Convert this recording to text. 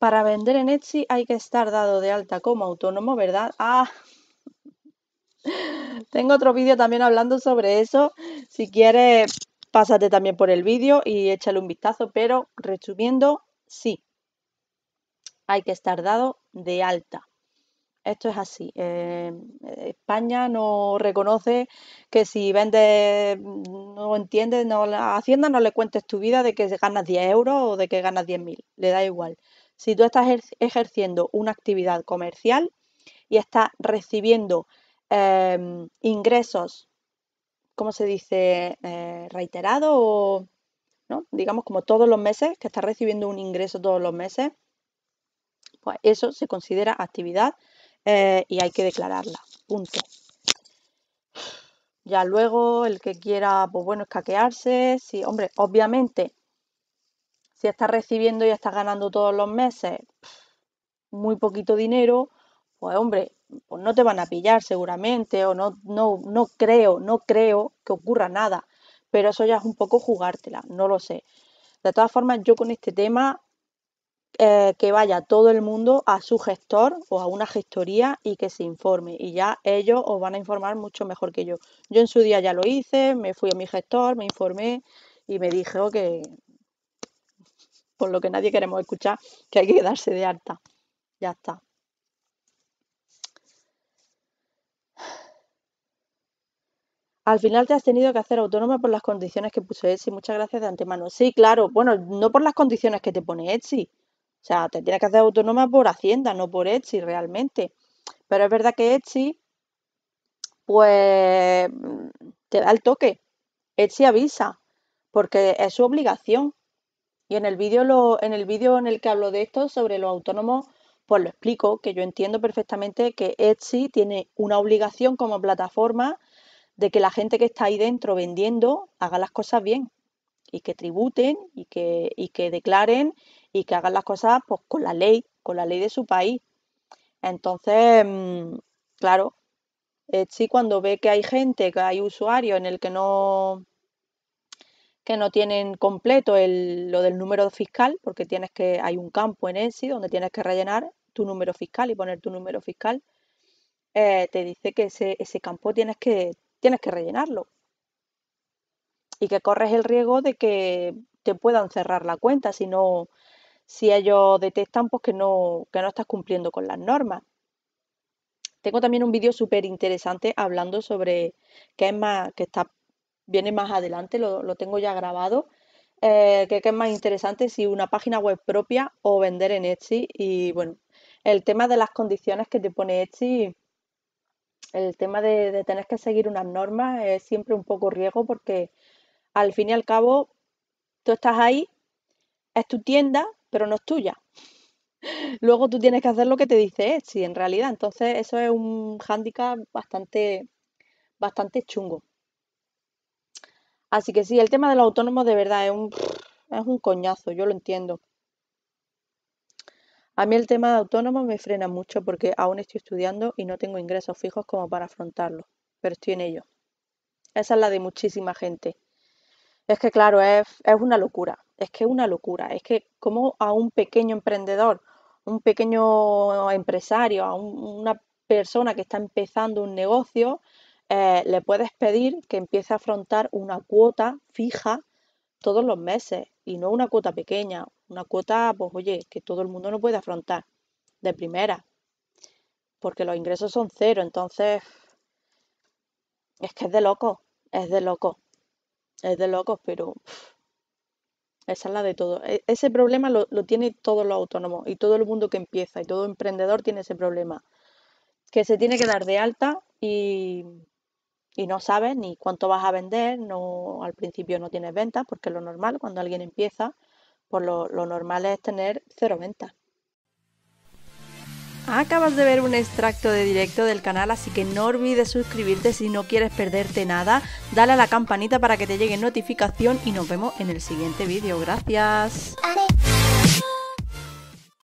Para vender en Etsy hay que estar dado de alta como autónomo, ¿verdad? Ah, tengo otro vídeo también hablando sobre eso. Si quieres, pásate también por el vídeo y échale un vistazo, pero resumiendo, sí, hay que estar dado de alta. Esto es así. Em, España no reconoce que si vendes, no entiendes no, la Hacienda no le cuentes tu vida de que ganas 10 euros o de que ganas 10.000. Le da igual. Si tú estás ejerciendo una actividad comercial y estás recibiendo em, ingresos, ¿cómo se dice? Eh, Reiterado o, digamos, como todos los meses, que estás recibiendo un ingreso todos los meses, pues eso se considera actividad eh, y hay que declararla. Punto. Ya luego el que quiera, pues bueno, escaquearse, sí, hombre, obviamente si estás recibiendo y estás ganando todos los meses muy poquito dinero, pues hombre, pues no te van a pillar seguramente, o no, no, no creo, no creo que ocurra nada. Pero eso ya es un poco jugártela, no lo sé. De todas formas, yo con este tema eh, que vaya todo el mundo a su gestor o a una gestoría y que se informe. Y ya ellos os van a informar mucho mejor que yo. Yo en su día ya lo hice, me fui a mi gestor, me informé y me dijo que, por lo que nadie queremos escuchar, que hay que quedarse de alta. Ya está. Al final te has tenido que hacer autónoma por las condiciones que puso Etsy. Muchas gracias de antemano. Sí, claro. Bueno, no por las condiciones que te pone Etsy. O sea, te tienes que hacer autónoma por Hacienda, no por Etsy realmente. Pero es verdad que Etsy, pues, te da el toque. Etsy avisa, porque es su obligación. Y en el vídeo en el vídeo en el que hablo de esto sobre los autónomos, pues lo explico, que yo entiendo perfectamente que Etsy tiene una obligación como plataforma de que la gente que está ahí dentro vendiendo haga las cosas bien y que tributen y que, que declaren y que hagan las cosas pues, con la ley, con la ley de su país. Entonces, mm, claro, Etsy cuando ve que hay gente, que hay usuarios en el que no que no tienen completo el, lo del número fiscal, porque tienes que, hay un campo en ENSI donde tienes que rellenar tu número fiscal y poner tu número fiscal, eh, te dice que ese, ese, campo tienes que, tienes que rellenarlo. Y que corres el riesgo de que te puedan cerrar la cuenta si no, si ellos detectan pues, que, no, que no estás cumpliendo con las normas. Tengo también un vídeo súper interesante hablando sobre qué es más, que está viene más adelante, lo, tengo ya grabado, eh, que, es más interesante si una página web propia o vender en Etsy. Y bueno, el tema de las condiciones que te pone Etsy, el tema de, tener que seguir unas normas es siempre un poco riesgo porque al fin y al cabo tú estás ahí, es tu tienda, pero no es tuya. Luego tú tienes que hacer lo que te dice Etsy en realidad. Entonces eso es un hándicap bastante, bastante chungo. Así que sí, el tema de los autónomos de verdad es un, es un coñazo, yo lo entiendo. A mí el tema de autónomos me frena mucho porque aún estoy estudiando y no tengo ingresos fijos como para afrontarlo, pero estoy en ello. Esa es la de muchísima gente. Es que claro, es, una locura, es que es una locura, es que como a un pequeño emprendedor, un pequeño empresario, a una persona que está empezando un negocio, eh, le puedes pedir que empiece a afrontar una cuota fija todos los meses y no una cuota pequeña, una cuota, pues oye, que todo el mundo no puede afrontar de primera, porque los ingresos son cero, entonces es que es de loco, es de loco, es de locos, pero esa es la de todo. E, ese problema lo, lo tiene todos los autónomos y todo el mundo que empieza y todo emprendedor tiene ese problema, que se tiene que dar de alta y y no sabes ni cuánto vas a vender, no, al principio no tienes ventas, porque lo normal cuando alguien empieza, pues lo, lo normal es tener cero ventas. Ah, acabas de ver un extracto de directo del canal, así que no olvides suscribirte si no quieres perderte nada. Dale a la campanita para que te llegue notificación y nos vemos en el siguiente vídeo. Gracias.